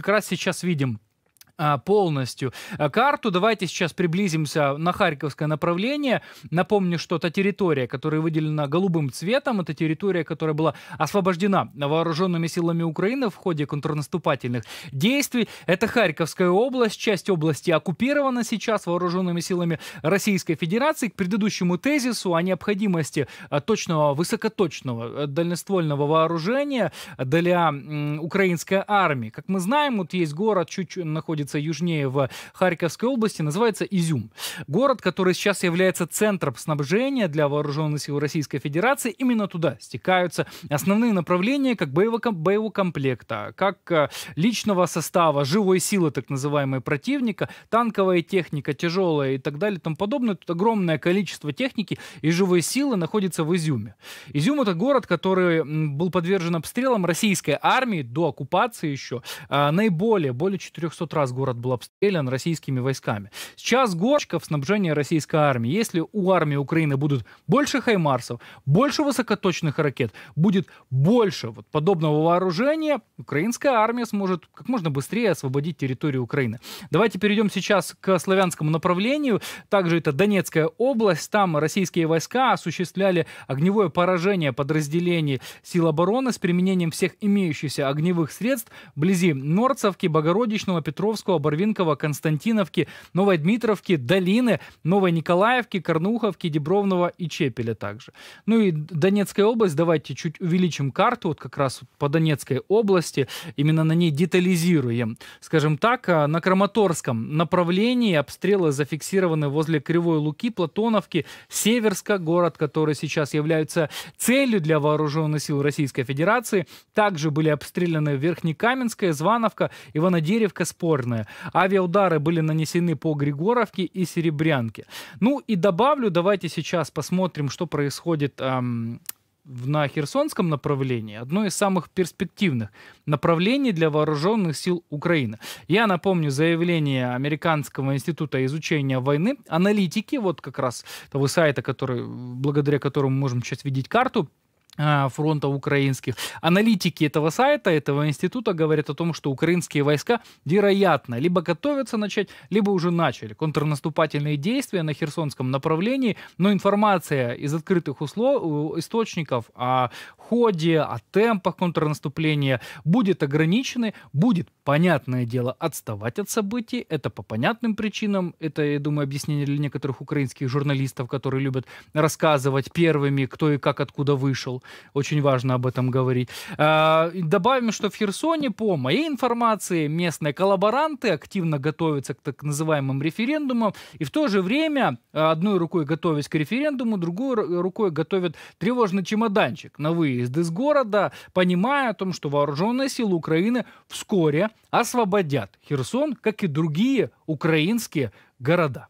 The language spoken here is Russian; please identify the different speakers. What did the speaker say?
Speaker 1: как раз сейчас видим а, полностью а, карту. Давайте сейчас приблизимся на Харьковское направление. Напомню, что это территория, которая выделена голубым цветом, это территория, которая была освобождена вооруженными силами Украины в ходе контрнаступательных действий. Это Харьковская область, часть области оккупирована сейчас вооруженными силами Российской Федерации. К предыдущему тезису о необходимости а, точного, высокоточного дальнествольного вооружения для украинской армии. Как мы знаем, вот есть город, чуть-чуть находится находится южнее в Харьковской области, называется Изюм. Город, который сейчас является центром снабжения для вооруженных сил Российской Федерации, именно туда стекаются основные направления как боевого, комплекта, как э, личного состава, живой силы так называемой противника, танковая техника, тяжелая и так далее и тому подобное. Тут огромное количество техники и живой силы находится в Изюме. Изюм — это город, который был подвержен обстрелам российской армии до оккупации еще э, наиболее, более 400 раз город был обстрелян российскими войсками. Сейчас горчиков снабжения российской армии. Если у армии Украины будут больше хаймарсов, больше высокоточных ракет, будет больше вот подобного вооружения, украинская армия сможет как можно быстрее освободить территорию Украины. Давайте перейдем сейчас к славянскому направлению. Также это Донецкая область. Там российские войска осуществляли огневое поражение подразделений сил обороны с применением всех имеющихся огневых средств вблизи Норцевки, Богородичного, Петровского, Кировского, Барвинкова, Константиновки, Новой Дмитровки, Долины, Новой Николаевки, Корнуховки, Дебровного и Чепеля также. Ну и Донецкая область, давайте чуть увеличим карту, вот как раз по Донецкой области, именно на ней детализируем. Скажем так, а, на Краматорском направлении обстрелы зафиксированы возле Кривой Луки, Платоновки, Северска, город, который сейчас является целью для вооруженных сил Российской Федерации. Также были обстреляны Верхнекаменская, Звановка, Иванодеревка, Спорная самое. Авиаудары были нанесены по Григоровке и Серебрянке. Ну и добавлю, давайте сейчас посмотрим, что происходит эм, на Херсонском направлении одно из самых перспективных направлений для вооруженных сил Украины. Я напомню заявление Американского института изучения войны, аналитики, вот как раз того сайта, который, благодаря которому мы можем сейчас видеть карту, а, фронта украинских. Аналитики этого сайта, этого института говорят о том, что украинские войска, вероятно, либо готовятся начать, либо уже начали контрнаступательные действия на Херсонском направлении, но информация из открытых услов, источников о ходе, о темпах контрнаступления будет ограничена, будет, понятное дело, отставать от событий, это по понятным причинам, это, я думаю, объяснение для некоторых украинских журналистов, которые любят рассказывать первыми, кто и как откуда вышел. Очень важно об этом говорить. А, добавим, что в Херсоне, по моей информации, местные коллаборанты активно готовятся к так называемым референдумам. И в то же время а, одной рукой готовясь к референдуму, другой рукой готовят тревожный чемоданчик на выезд из города, понимая о том, что вооруженные силы Украины вскоре освободят Херсон, как и другие украинские города.